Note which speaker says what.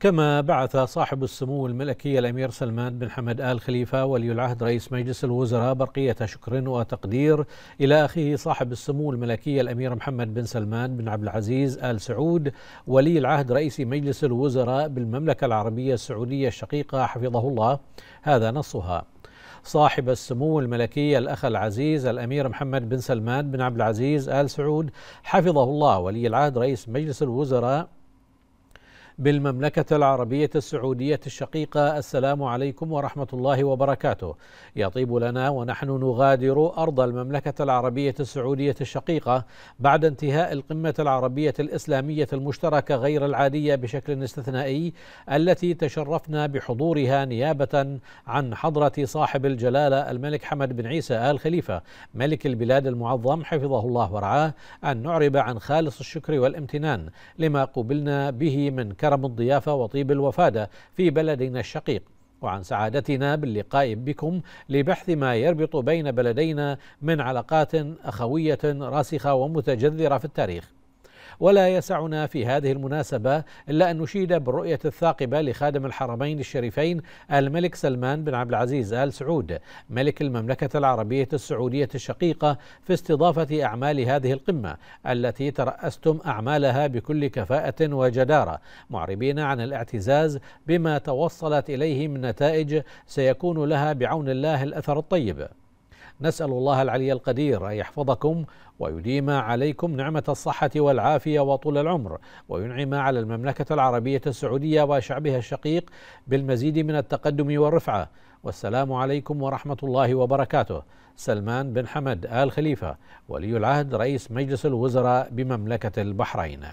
Speaker 1: كما بعث صاحب السمو الملكي الأمير سلمان بن حمد آل خليفة ولي العهد رئيس مجلس الوزراء برقية شكر وتقدير إلى أخيه صاحب السمو الملكي الأمير محمد بن سلمان بن عبد العزيز آل سعود ولي العهد رئيس مجلس الوزراء بالمملكة العربية السعودية الشقيقة حفظه الله هذا نصها صاحب السمو الملكي الأخ العزيز الأمير محمد بن سلمان بن عبد العزيز آل سعود حفظه الله ولي العهد رئيس مجلس الوزراء بالمملكة العربية السعودية الشقيقة السلام عليكم ورحمة الله وبركاته يطيب لنا ونحن نغادر أرض المملكة العربية السعودية الشقيقة بعد انتهاء القمة العربية الإسلامية المشتركة غير العادية بشكل استثنائي التي تشرفنا بحضورها نيابة عن حضرة صاحب الجلالة الملك حمد بن عيسى آل خليفة ملك البلاد المعظم حفظه الله ورعاه أن نعرب عن خالص الشكر والامتنان لما قبلنا به من كرم كرم الضيافة وطيب الوفادة في بلدنا الشقيق وعن سعادتنا باللقاء بكم لبحث ما يربط بين بلدينا من علاقات أخوية راسخة ومتجذرة في التاريخ ولا يسعنا في هذه المناسبة إلا أن نشيد بالرؤية الثاقبة لخادم الحرمين الشريفين الملك سلمان بن عبد العزيز آل سعود ملك المملكة العربية السعودية الشقيقة في استضافة أعمال هذه القمة التي ترأستم أعمالها بكل كفاءة وجدارة معربين عن الاعتزاز بما توصلت إليه من نتائج سيكون لها بعون الله الأثر الطيب نسأل الله العلي القدير أن يحفظكم ويديم عليكم نعمة الصحة والعافية وطول العمر وينعم على المملكة العربية السعودية وشعبها الشقيق بالمزيد من التقدم والرفعة والسلام عليكم ورحمة الله وبركاته سلمان بن حمد آل خليفة ولي العهد رئيس مجلس الوزراء بمملكة البحرين